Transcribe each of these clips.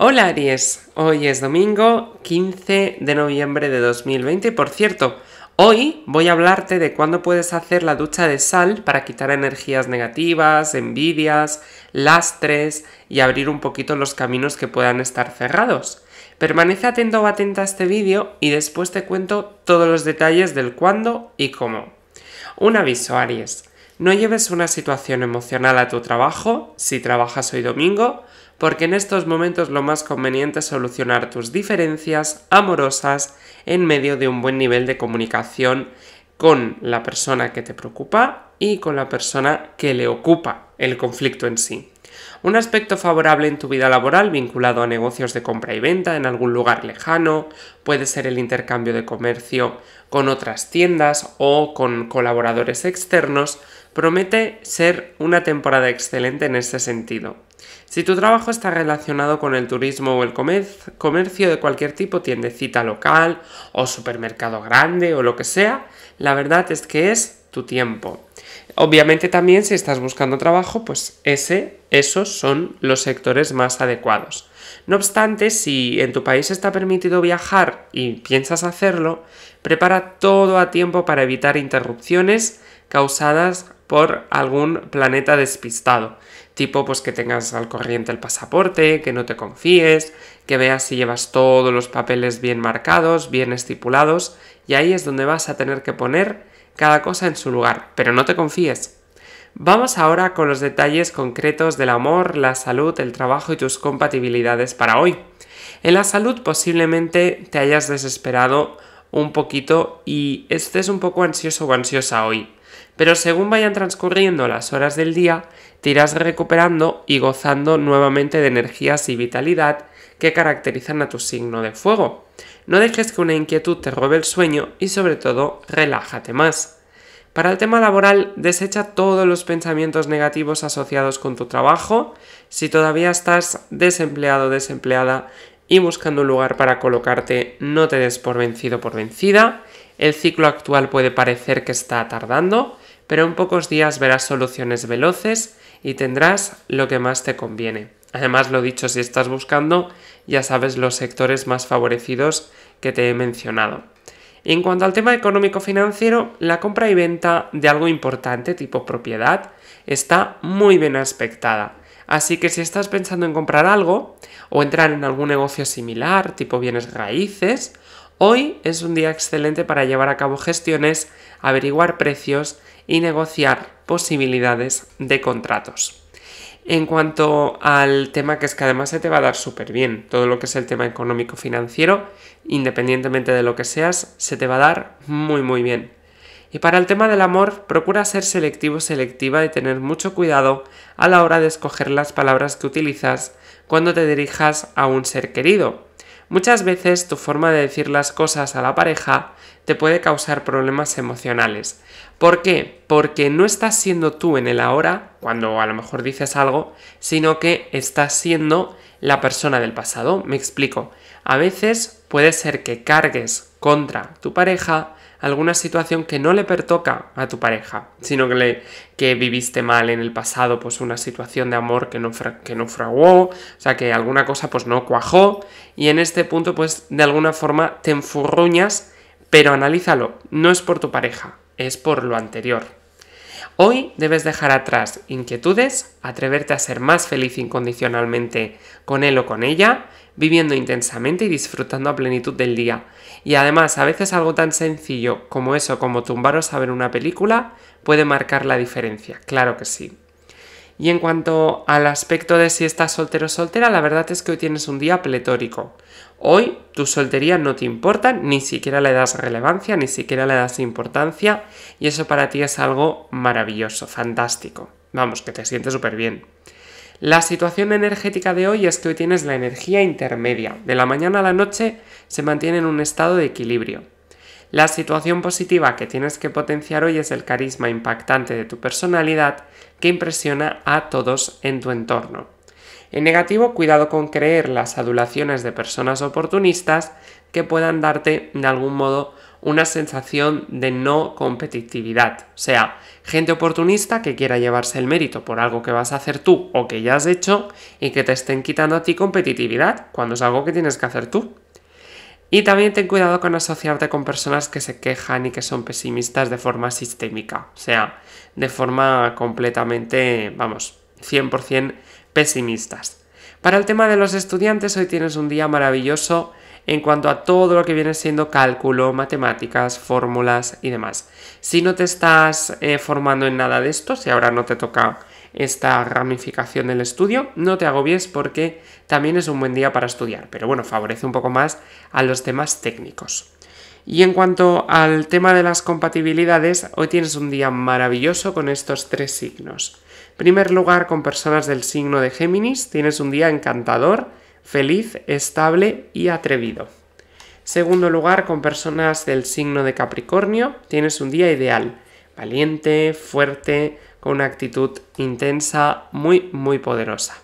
Hola Aries, hoy es domingo 15 de noviembre de 2020 por cierto, hoy voy a hablarte de cuándo puedes hacer la ducha de sal para quitar energías negativas, envidias, lastres y abrir un poquito los caminos que puedan estar cerrados. Permanece atento o atenta a este vídeo y después te cuento todos los detalles del cuándo y cómo. Un aviso Aries, no lleves una situación emocional a tu trabajo si trabajas hoy domingo porque en estos momentos lo más conveniente es solucionar tus diferencias amorosas en medio de un buen nivel de comunicación con la persona que te preocupa y con la persona que le ocupa el conflicto en sí. Un aspecto favorable en tu vida laboral vinculado a negocios de compra y venta en algún lugar lejano, puede ser el intercambio de comercio con otras tiendas o con colaboradores externos, promete ser una temporada excelente en este sentido. Si tu trabajo está relacionado con el turismo o el comercio de cualquier tipo, tiendecita local o supermercado grande o lo que sea, la verdad es que es tu tiempo. Obviamente también si estás buscando trabajo, pues ese, esos son los sectores más adecuados. No obstante, si en tu país está permitido viajar y piensas hacerlo, prepara todo a tiempo para evitar interrupciones causadas por algún planeta despistado. Tipo, pues que tengas al corriente el pasaporte, que no te confíes, que veas si llevas todos los papeles bien marcados, bien estipulados, y ahí es donde vas a tener que poner cada cosa en su lugar, pero no te confíes. Vamos ahora con los detalles concretos del amor, la salud, el trabajo y tus compatibilidades para hoy. En la salud posiblemente te hayas desesperado un poquito y estés un poco ansioso o ansiosa hoy pero según vayan transcurriendo las horas del día, te irás recuperando y gozando nuevamente de energías y vitalidad que caracterizan a tu signo de fuego. No dejes que una inquietud te robe el sueño y sobre todo relájate más. Para el tema laboral, desecha todos los pensamientos negativos asociados con tu trabajo. Si todavía estás desempleado o desempleada y buscando un lugar para colocarte, no te des por vencido por vencida. El ciclo actual puede parecer que está tardando, pero en pocos días verás soluciones veloces y tendrás lo que más te conviene. Además, lo dicho, si estás buscando, ya sabes los sectores más favorecidos que te he mencionado. en cuanto al tema económico-financiero, la compra y venta de algo importante tipo propiedad está muy bien aspectada. Así que si estás pensando en comprar algo o entrar en algún negocio similar tipo bienes raíces, hoy es un día excelente para llevar a cabo gestiones, averiguar precios y negociar posibilidades de contratos. En cuanto al tema que es que además se te va a dar súper bien, todo lo que es el tema económico financiero, independientemente de lo que seas, se te va a dar muy muy bien. Y para el tema del amor, procura ser selectivo selectiva y tener mucho cuidado a la hora de escoger las palabras que utilizas cuando te dirijas a un ser querido. Muchas veces tu forma de decir las cosas a la pareja te puede causar problemas emocionales. ¿Por qué? Porque no estás siendo tú en el ahora, cuando a lo mejor dices algo, sino que estás siendo la persona del pasado. Me explico. A veces puede ser que cargues contra tu pareja alguna situación que no le pertoca a tu pareja, sino que, le, que viviste mal en el pasado, pues una situación de amor que no, que no fraguó, o sea, que alguna cosa pues no cuajó, y en este punto pues de alguna forma te enfurruñas pero analízalo, no es por tu pareja, es por lo anterior. Hoy debes dejar atrás inquietudes, atreverte a ser más feliz incondicionalmente con él o con ella, viviendo intensamente y disfrutando a plenitud del día. Y además, a veces algo tan sencillo como eso, como tumbaros a ver una película, puede marcar la diferencia, claro que sí. Y en cuanto al aspecto de si estás soltero o soltera, la verdad es que hoy tienes un día pletórico. Hoy tu soltería no te importa, ni siquiera le das relevancia, ni siquiera le das importancia, y eso para ti es algo maravilloso, fantástico. Vamos, que te sientes súper bien. La situación energética de hoy es que hoy tienes la energía intermedia. De la mañana a la noche se mantiene en un estado de equilibrio. La situación positiva que tienes que potenciar hoy es el carisma impactante de tu personalidad que impresiona a todos en tu entorno. En negativo, cuidado con creer las adulaciones de personas oportunistas que puedan darte de algún modo una sensación de no competitividad. O sea, gente oportunista que quiera llevarse el mérito por algo que vas a hacer tú o que ya has hecho y que te estén quitando a ti competitividad cuando es algo que tienes que hacer tú. Y también ten cuidado con asociarte con personas que se quejan y que son pesimistas de forma sistémica, o sea, de forma completamente, vamos, 100% pesimistas. Para el tema de los estudiantes, hoy tienes un día maravilloso en cuanto a todo lo que viene siendo cálculo, matemáticas, fórmulas y demás. Si no te estás eh, formando en nada de esto, si ahora no te toca esta ramificación del estudio. No te agobies porque también es un buen día para estudiar, pero bueno, favorece un poco más a los temas técnicos. Y en cuanto al tema de las compatibilidades, hoy tienes un día maravilloso con estos tres signos. primer lugar, con personas del signo de Géminis, tienes un día encantador, feliz, estable y atrevido. Segundo lugar, con personas del signo de Capricornio, tienes un día ideal, valiente, fuerte, con una actitud intensa muy, muy poderosa.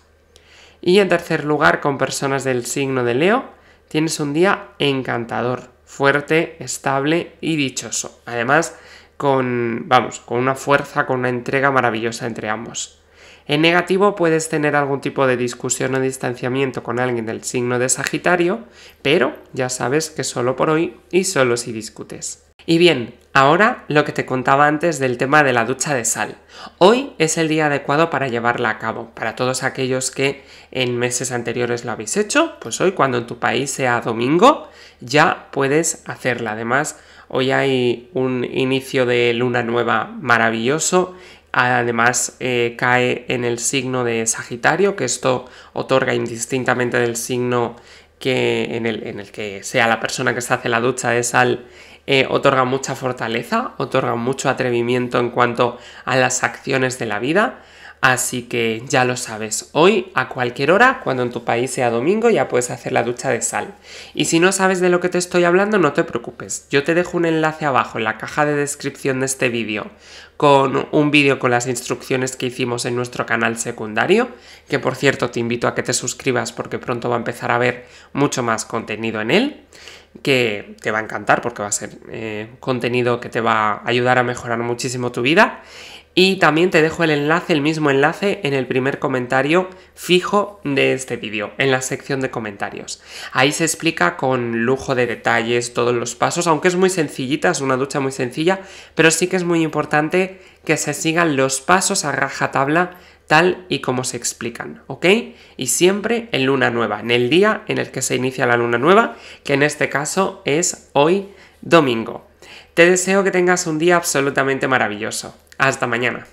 Y en tercer lugar, con personas del signo de Leo, tienes un día encantador, fuerte, estable y dichoso. Además, con, vamos, con una fuerza, con una entrega maravillosa entre ambos. En negativo puedes tener algún tipo de discusión o distanciamiento con alguien del signo de Sagitario, pero ya sabes que solo por hoy y solo si discutes. Y bien, ahora lo que te contaba antes del tema de la ducha de sal. Hoy es el día adecuado para llevarla a cabo. Para todos aquellos que en meses anteriores lo habéis hecho, pues hoy cuando en tu país sea domingo ya puedes hacerla. Además, hoy hay un inicio de luna nueva maravilloso Además, eh, cae en el signo de Sagitario, que esto otorga indistintamente del signo que, en, el, que sea la persona que se hace la ducha de sal, eh, otorga mucha fortaleza, otorga mucho atrevimiento en cuanto a las acciones de la vida. Así que ya lo sabes, hoy a cualquier hora, cuando en tu país sea domingo, ya puedes hacer la ducha de sal. Y si no sabes de lo que te estoy hablando, no te preocupes, yo te dejo un enlace abajo en la caja de descripción de este vídeo, con un vídeo con las instrucciones que hicimos en nuestro canal secundario, que por cierto te invito a que te suscribas porque pronto va a empezar a ver mucho más contenido en él que te va a encantar porque va a ser eh, contenido que te va a ayudar a mejorar muchísimo tu vida. Y también te dejo el enlace, el mismo enlace, en el primer comentario fijo de este vídeo, en la sección de comentarios. Ahí se explica con lujo de detalles todos los pasos, aunque es muy sencillita, es una ducha muy sencilla, pero sí que es muy importante que se sigan los pasos a rajatabla tal y como se explican, ¿ok? Y siempre en luna nueva, en el día en el que se inicia la luna nueva, que en este caso es hoy domingo. Te deseo que tengas un día absolutamente maravilloso. Hasta mañana.